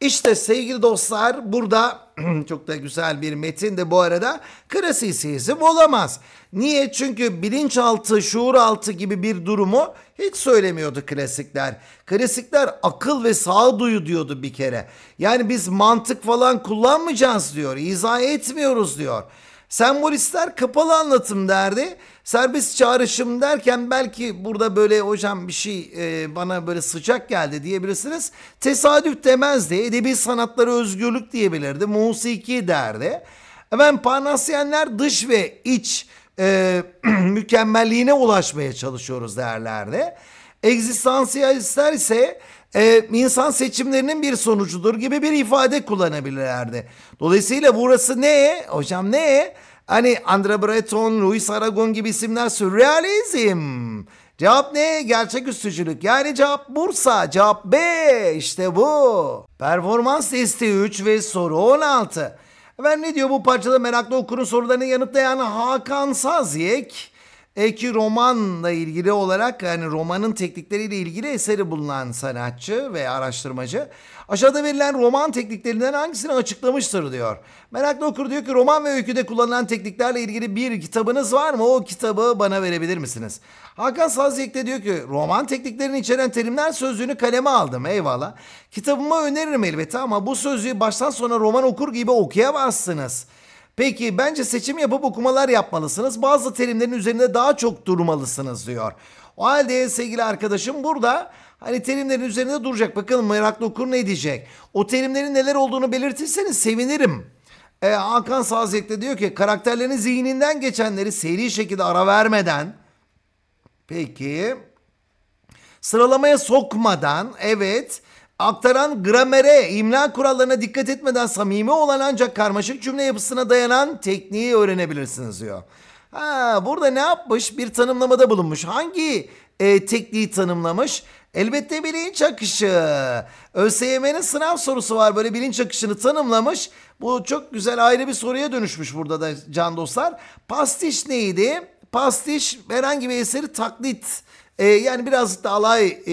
İşte sevgili dostlar burada Çok da güzel bir metin de bu arada. Klasisizm olamaz. Niye? Çünkü bilinçaltı, şuuraltı gibi bir durumu hiç söylemiyordu klasikler. Klasikler akıl ve sağduyu diyordu bir kere. Yani biz mantık falan kullanmayacağız diyor. İzah etmiyoruz diyor. Sembolistler kapalı anlatım derdi. Serbest çağrışım derken belki burada böyle hocam bir şey e, bana böyle sıcak geldi diyebilirsiniz. Tesadüf demezdi. Edebi sanatları özgürlük diyebilirdi. Musiki derdi. Hemen Parnasyenler dış ve iç e, mükemmelliğine ulaşmaya çalışıyoruz derlerdi. Egzistansiyalistler ise e, insan seçimlerinin bir sonucudur gibi bir ifade kullanabilirlerdi. Dolayısıyla burası ne? Hocam ne? Hani Andre Breton, Louis Aragon gibi isimler sürrealizm. Cevap ne? Gerçek üstücülük. Yani cevap Bursa. Cevap B. İşte bu. Performans testi 3 ve soru 16. Efendim ne diyor bu parçada meraklı okurun sorularını yanıtlayan Hakan Sazyek? Eki romanla ilgili olarak yani romanın teknikleriyle ilgili eseri bulunan sanatçı ve araştırmacı aşağıda verilen roman tekniklerinden hangisini açıklamıştır diyor. Meraklı okur diyor ki roman ve öyküde kullanılan tekniklerle ilgili bir kitabınız var mı? O kitabı bana verebilir misiniz? Hakan Saziyek de diyor ki roman tekniklerini içeren terimler sözlüğünü kaleme aldım eyvallah. Kitabımı öneririm elbette ama bu sözlüğü baştan sona roman okur gibi okuyamazsınız.'' Peki bence seçim yapıp okumalar yapmalısınız. Bazı terimlerin üzerinde daha çok durmalısınız diyor. O halde sevgili arkadaşım burada hani terimlerin üzerinde duracak. Bakalım meraklı okur ne diyecek? O terimlerin neler olduğunu belirtirseniz sevinirim. Ee, Hakan Saziyet'te diyor ki karakterlerin zihninden geçenleri seri şekilde ara vermeden peki sıralamaya sokmadan evet aktaran gramere, imla kurallarına dikkat etmeden samimi olan ancak karmaşık cümle yapısına dayanan tekniği öğrenebilirsiniz diyor. Ha, burada ne yapmış? Bir tanımlamada bulunmuş. Hangi e, tekniği tanımlamış? Elbette bilinç akışı. ÖSYM'nin sınav sorusu var böyle bilinç akışını tanımlamış. Bu çok güzel ayrı bir soruya dönüşmüş burada da can dostlar. Pastiş neydi? Pastiş herhangi bir eseri taklit e, yani biraz da alay e,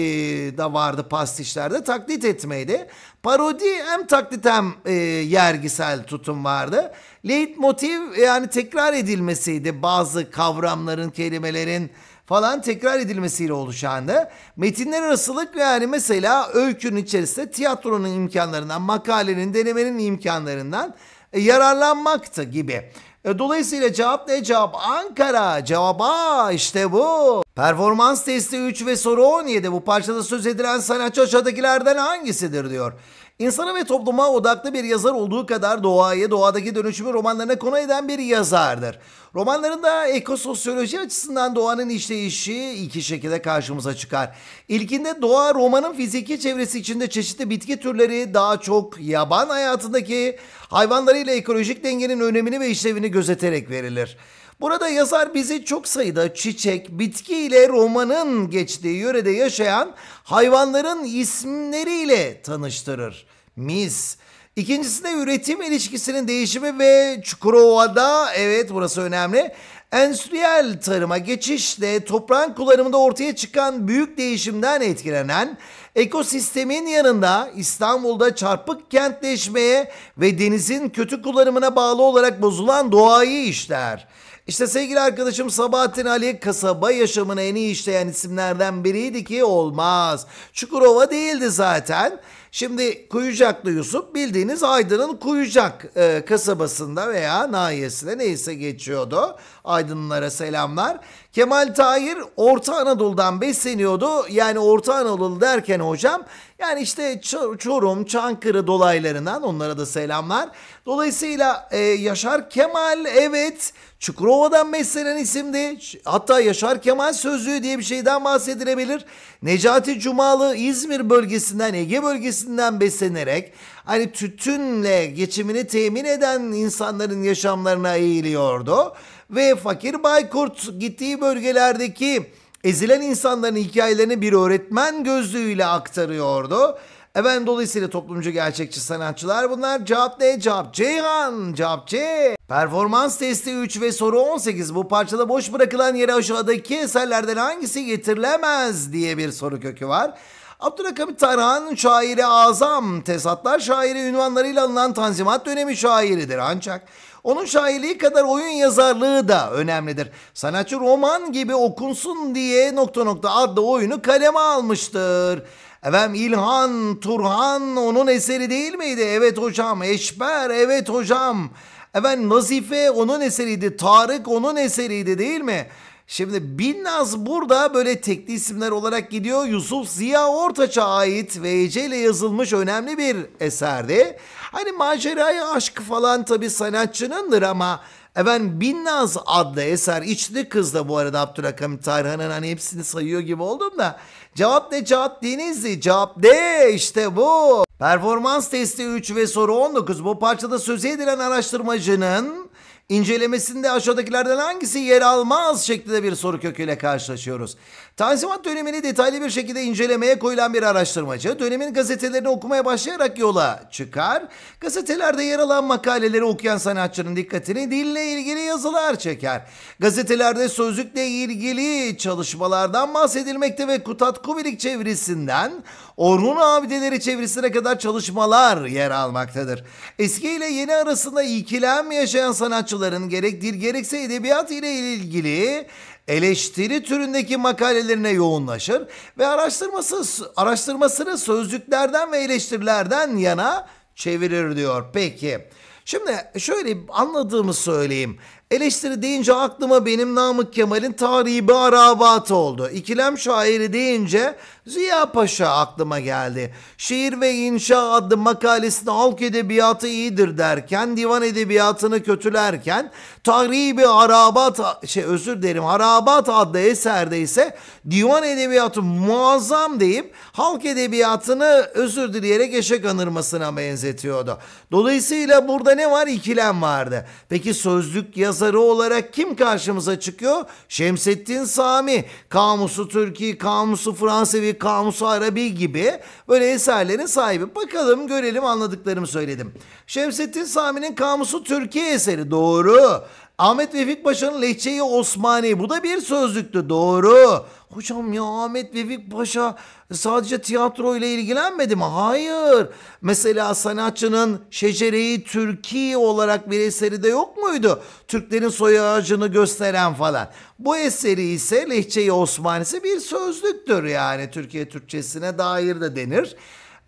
da vardı pastişlerde. Taklit etmeydi. Parodi hem taklit hem e, yergisel tutum vardı. Leitmotiv yani tekrar edilmesiydi bazı kavramların, kelimelerin falan tekrar edilmesiyle oluşandı. Metinler arasılık yani mesela öykünün içerisinde tiyatronun imkanlarından, makalenin, denemenin imkanlarından e, yararlanmaktı gibi. E, dolayısıyla cevap ne? Cevap Ankara. Cevaba işte bu. Performans testi 3 ve soru 17. Bu parçada söz edilen sanatçı aşağıdakilerden hangisidir diyor. İnsana ve topluma odaklı bir yazar olduğu kadar doğaya, doğadaki dönüşümü romanlarına konu eden bir yazardır. Romanlarında ekososyoloji açısından doğanın işleyişi iki şekilde karşımıza çıkar. İlkinde doğa romanın fiziki çevresi içinde çeşitli bitki türleri daha çok yaban hayatındaki hayvanlarıyla ekolojik dengenin önemini ve işlevini gözeterek verilir. Burada yazar bizi çok sayıda çiçek, bitki ile romanın geçtiği yörede yaşayan hayvanların isimleriyle tanıştırır. Mis. İkincisinde üretim ilişkisinin değişimi ve Çukurova'da evet burası önemli. Endüstriyel tarıma geçişle toprağın kullanımında ortaya çıkan büyük değişimden etkilenen ekosistemin yanında İstanbul'da çarpık kentleşmeye ve denizin kötü kullanımına bağlı olarak bozulan doğayı işler. İşte sevgili arkadaşım Sabahattin Ali kasaba yaşamını en iyi işleyen isimlerden biriydi ki olmaz. Çukurova değildi zaten. Şimdi Kuyucaklı Yusuf bildiğiniz Aydın'ın Kuyucak e, kasabasında veya nahiyesinde neyse geçiyordu. Aydınlara selamlar. Kemal Tahir Orta Anadolu'dan besleniyordu. Yani Orta Anadolu derken hocam yani işte Çorum, Çankırı dolaylarından onlara da selamlar. Dolayısıyla e, Yaşar Kemal evet Çukurova'dan beslenen isimdi. Hatta Yaşar Kemal sözlüğü diye bir şeyden bahsedilebilir. Necati Cumalı İzmir bölgesinden, Ege bölgesinden beslenerek hani tütünle geçimini temin eden insanların yaşamlarına eğiliyordu ve Fakir Baykurt gittiği bölgelerdeki ezilen insanların hikayelerini bir öğretmen gözlüğüyle aktarıyordu. Efendim dolayısıyla toplumcu gerçekçi sanatçılar bunlar. Cevap ne? Cevap Ceyhan. Cevap C. Performans testi 3 ve soru 18. Bu parçada boş bırakılan yere aşağıdaki eserlerden hangisi getirilemez diye bir soru kökü var. Abdülhakim Tarhan şairi azam, tesatlar şairi ünvanlarıyla alınan Tanzimat dönemi şairidir ancak onun şairliği kadar oyun yazarlığı da önemlidir. Sanatçı roman gibi okunsun diye nokta nokta adlı oyunu kaleme almıştır. Efendim İlhan Turhan onun eseri değil miydi? Evet hocam. Eşber evet hocam. Efendim Nazife onun eseriydi. Tarık onun eseriydi değil mi? Şimdi Binnaz burada böyle tekli isimler olarak gidiyor. Yusuf Ziya Ortaç'a ait V.C. ile yazılmış önemli bir eserdi. Hani macerayı aşk falan tabii sanatçınındır ama Efendim Binnaz adlı eser içli kız da bu arada Abdülhakim Tarhan'ın hani hepsini sayıyor gibi oldum da. Cevap ne cevap Denizli cevap ne işte bu. Performans testi 3 ve soru 19 bu parçada söz edilen araştırmacının İncelemesinde aşağıdakilerden hangisi yer almaz şeklinde bir soru köküyle karşılaşıyoruz. Tanzimat dönemini detaylı bir şekilde incelemeye koyulan bir araştırmacı dönemin gazetelerini okumaya başlayarak yola çıkar. Gazetelerde yer alan makaleleri okuyan sanatçının dikkatini dille ilgili yazılar çeker. Gazetelerde sözlükle ilgili çalışmalardan bahsedilmekte ve Kutat Kubilik çevresinden Orhun abideleri çevirisine kadar çalışmalar yer almaktadır. Eski ile yeni arasında ikilem yaşayan sanatçıların gerek dil gerekse edebiyat ile ilgili eleştiri türündeki makalelerine yoğunlaşır ve araştırması araştırmasını sözlüklerden ve eleştirilerden yana çevirir diyor. Peki. Şimdi şöyle anladığımı söyleyeyim. Eleştiri deyince aklıma benim Namık Kemal'in tarihi bir arabatı oldu. İkilem şairi deyince Ziya Paşa aklıma geldi. Şiir ve inşa adlı makalesinde halk edebiyatı iyidir derken, divan edebiyatını kötülerken, Tahribi Harabat, şey özür dilerim Harabat adlı eserde ise divan edebiyatı muazzam deyip halk edebiyatını özür dileyerek eşek anırmasına benzetiyordu. Dolayısıyla burada ne var? İkilem vardı. Peki sözlük yazarı olarak kim karşımıza çıkıyor? Şemsettin Sami, Kamusu Türkiye, Kamusu ve Nebevi, Kamus Arabi gibi böyle eserlerin sahibi. Bakalım görelim anladıklarımı söyledim. Şemsettin Sami'nin Kamusu Türkiye eseri doğru. Ahmet Vefik Paşa'nın Lehçeyi Osmani. Bu da bir sözlüktü. Doğru. Hocam ya Ahmet Vefik Paşa sadece tiyatro ile ilgilenmedi mi? Hayır. Mesela sanatçının Şecereyi Türkiye olarak bir eseri de yok muydu? Türklerin soy ağacını gösteren falan. Bu eseri ise Lehçeyi Osmanisi bir sözlüktür yani Türkiye Türkçesine dair de denir.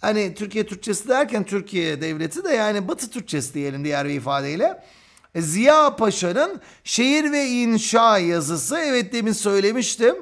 Hani Türkiye Türkçesi derken Türkiye Devleti de yani Batı Türkçesi diyelim diğer bir ifadeyle. E, Ziya Paşa'nın Şehir ve inşa yazısı. Evet demin söylemiştim.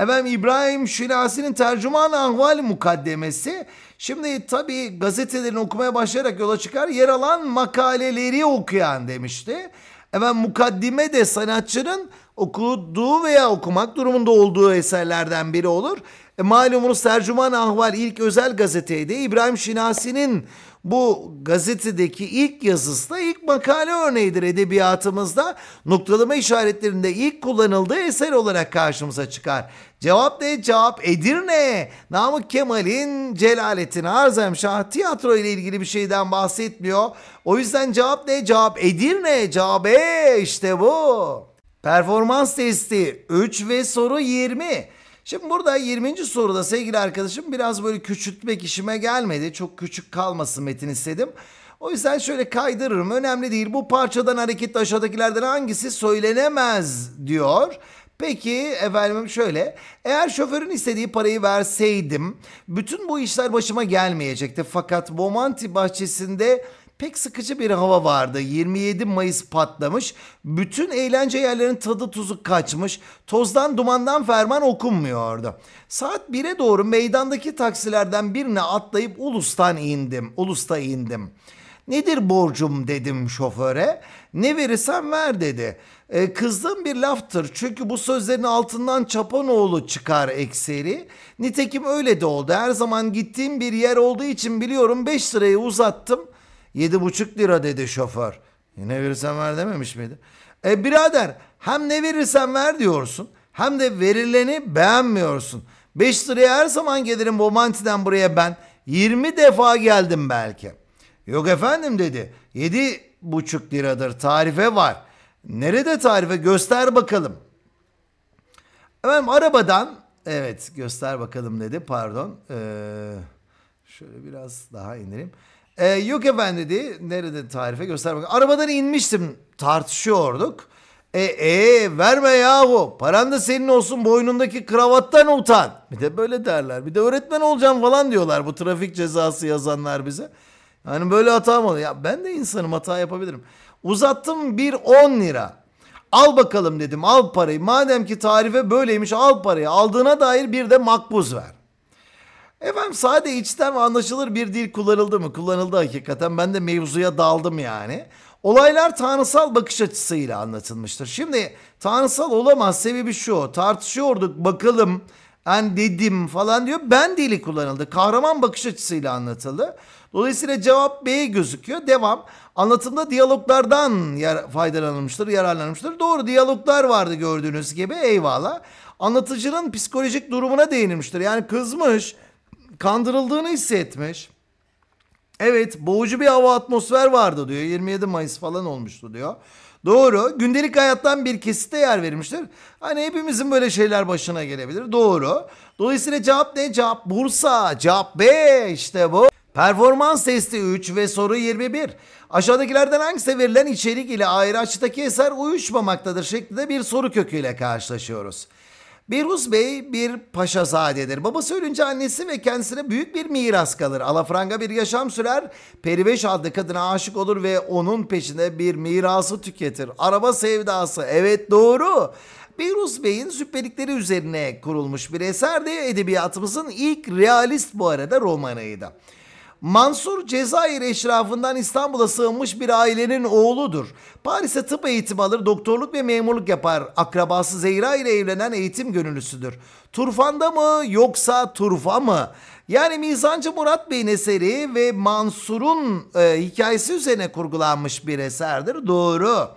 Efendim İbrahim Şinasi'nin tercüman ahval mukaddemesi. Şimdi tabii gazetelerini okumaya başlayarak yola çıkar. Yer alan makaleleri okuyan demişti. Efendim mukaddime de sanatçının okuduğu veya okumak durumunda olduğu eserlerden biri olur. E, malumunuz tercüman ahval ilk özel gazeteydi. İbrahim Şinasi'nin bu gazetedeki ilk yazısı da ilk makale örneğidir edebiyatımızda. Noktalama işaretlerinde ilk kullanıldığı eser olarak karşımıza çıkar. Cevap ne? Cevap Edirne. Namık Kemal'in Celalettin Arzemşah tiyatro ile ilgili bir şeyden bahsetmiyor. O yüzden cevap ne? Cevap Edirne. Cevap E işte bu. Performans testi 3 ve soru 20. Şimdi burada 20. soruda sevgili arkadaşım biraz böyle küçültmek işime gelmedi. Çok küçük kalmasın metin istedim. O yüzden şöyle kaydırırım. Önemli değil. Bu parçadan hareketle aşağıdakilerden hangisi söylenemez diyor. Peki efendim şöyle. Eğer şoförün istediği parayı verseydim bütün bu işler başıma gelmeyecekti. Fakat Bomanti bahçesinde pek sıkıcı bir hava vardı. 27 Mayıs patlamış. Bütün eğlence yerlerinin tadı tuzu kaçmış. Tozdan dumandan ferman okunmuyordu. Saat 1'e doğru meydandaki taksilerden birine atlayıp Ulus'tan indim. Ulus'ta indim. Nedir borcum dedim şoföre. Ne verirsen ver dedi. E, kızdığım bir laftır çünkü bu sözlerin altından Çapanoğlu çıkar ekseri. Nitekim öyle de oldu. Her zaman gittiğim bir yer olduğu için biliyorum 5 lirayı uzattım. Yedi buçuk lira dedi şoför. E, ne verirsen ver dememiş miydi? E birader hem ne verirsen ver diyorsun hem de verileni beğenmiyorsun. Beş liraya her zaman gelirim mantiden buraya ben. yirmi defa geldim belki. Yok efendim dedi. Yedi buçuk liradır tarife var. Nerede tarife göster bakalım. Efendim arabadan evet göster bakalım dedi pardon. Ee, şöyle biraz daha inelim. Ee, yok efendi dedi. Nerede tarife göster bakalım. Arabadan inmiştim tartışıyorduk. E, e verme yahu. Paran da senin olsun boynundaki kravattan utan. Bir de böyle derler. Bir de öğretmen olacağım falan diyorlar bu trafik cezası yazanlar bize. Yani böyle hata mı olur? Ya ben de insanım hata yapabilirim. Uzattım bir 10 lira. Al bakalım dedim al parayı. Madem ki tarife böyleymiş al parayı. Aldığına dair bir de makbuz ver. Efendim sade içten ve anlaşılır bir dil kullanıldı mı? Kullanıldı hakikaten. Ben de mevzuya daldım yani. Olaylar tanrısal bakış açısıyla anlatılmıştır. Şimdi tanrısal olamaz sebebi şu. Tartışıyorduk bakalım yani dedim falan diyor. Ben dili kullanıldı. Kahraman bakış açısıyla anlatıldı. Dolayısıyla cevap B gözüküyor. Devam. Anlatımda diyaloglardan yar faydalanılmıştır, yararlanmıştır. Doğru diyaloglar vardı gördüğünüz gibi. Eyvallah. Anlatıcının psikolojik durumuna değinilmiştir. Yani kızmış, kandırıldığını hissetmiş. Evet boğucu bir hava atmosfer vardı diyor. 27 Mayıs falan olmuştu diyor. Doğru. Gündelik hayattan bir kesite yer vermiştir. Hani hepimizin böyle şeyler başına gelebilir. Doğru. Dolayısıyla cevap ne? Cevap Bursa. Cevap B işte bu. Performans testi 3 ve soru 21. Aşağıdakilerden hangisi verilen içerik ile ayrı açıdaki eser uyuşmamaktadır şeklinde bir soru köküyle karşılaşıyoruz. Beruz Bey bir paşazadedir. Babası ölünce annesi ve kendisine büyük bir miras kalır. Alafranga bir yaşam sürer. Periveş adlı kadına aşık olur ve onun peşinde bir mirası tüketir. Araba sevdası. Evet doğru. Beyrus Bey'in süperlikleri üzerine kurulmuş bir eser de edebiyatımızın ilk realist bu arada romanıydı. Mansur Cezayir eşrafından İstanbul'a sığınmış bir ailenin oğludur. Paris'e tıp eğitimi alır, doktorluk ve memurluk yapar. Akrabası Zehra ile evlenen eğitim gönüllüsüdür. Turfanda mı yoksa turfa mı? Yani Mizancı Murat Bey'in eseri ve Mansur'un e, hikayesi üzerine kurgulanmış bir eserdir. Doğru.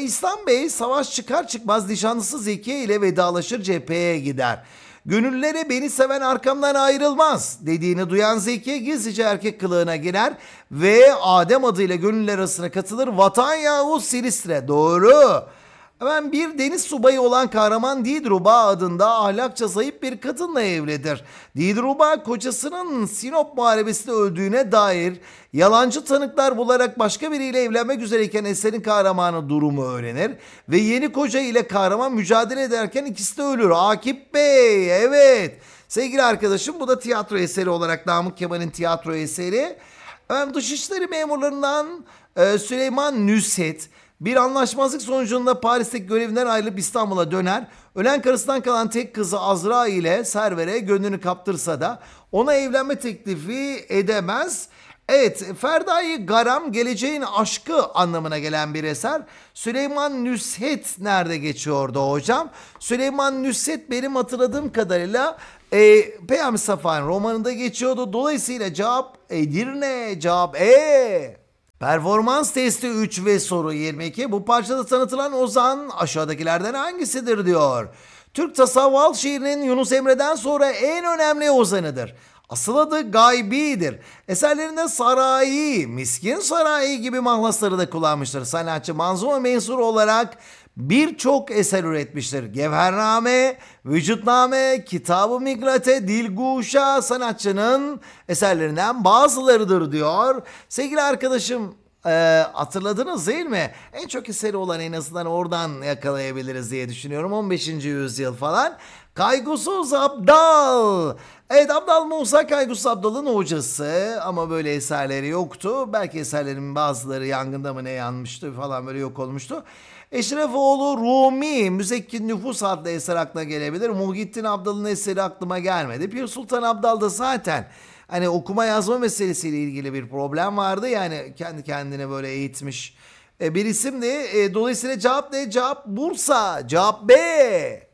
İslam Bey savaş çıkar çıkmaz nişanlısı Zekiye ile vedalaşır cepheye gider. Gönüllere beni seven arkamdan ayrılmaz dediğini duyan Zeki gizlice erkek kılığına girer ve Adem adıyla gönüller arasına katılır. Vatan yahu Silistre doğru. Ben bir deniz subayı olan kahraman Didruba adında ahlakça zayıf bir kadınla evlidir. Didruba kocasının Sinop Muharebesi'de öldüğüne dair yalancı tanıklar bularak başka biriyle evlenmek üzereyken eserin kahramanı durumu öğrenir ve yeni koca ile kahraman mücadele ederken ikisi de ölür. Akip Bey evet sevgili arkadaşım bu da tiyatro eseri olarak Namık Kemal'in tiyatro eseri. Ben Dışişleri memurlarından e, Süleyman Nüset bir anlaşmazlık sonucunda Paris'teki görevinden ayrılıp İstanbul'a döner. Ölen karısından kalan tek kızı Azra ile Server'e gönlünü kaptırsa da ona evlenme teklifi edemez. Evet, Ferda'yı Garam geleceğin aşkı anlamına gelen bir eser. Süleyman Nüshet nerede geçiyordu hocam? Süleyman Nüshet benim hatırladığım kadarıyla e, Peyami Safa'nın romanında geçiyordu. Dolayısıyla cevap Edirne, cevap E. Performans testi 3 ve soru 22. Bu parçada tanıtılan Ozan aşağıdakilerden hangisidir diyor. Türk tasavval şiirinin Yunus Emre'den sonra en önemli ozanıdır. Asıl adı Gaybi'dir. Eserlerinde Sarayi, Miskin Sarayi gibi mahlasları da kullanmıştır. Sanatçı Manzuma Mensur olarak birçok eser üretmiştir. Gevhername, Vücutname, Kitab-ı Migrate, Dilguşa sanatçının eserlerinden bazılarıdır diyor. Sevgili arkadaşım e, hatırladınız değil mi? En çok eseri olan en azından oradan yakalayabiliriz diye düşünüyorum. 15. yüzyıl falan. Kaygusuz Abdal. Evet Abdal Musa Kaygusuz Abdal'ın hocası ama böyle eserleri yoktu. Belki eserlerin bazıları yangında mı ne yanmıştı falan böyle yok olmuştu. Eşrefoğlu Rumi Müzekkin Nüfus adlı eser aklına gelebilir. Muhittin Abdal'ın eseri aklıma gelmedi. Pir Sultan Abdal da zaten hani okuma yazma meselesiyle ilgili bir problem vardı. Yani kendi kendine böyle eğitmiş e, bir isimdi. E, dolayısıyla cevap ne? Cevap Bursa. Cevap B.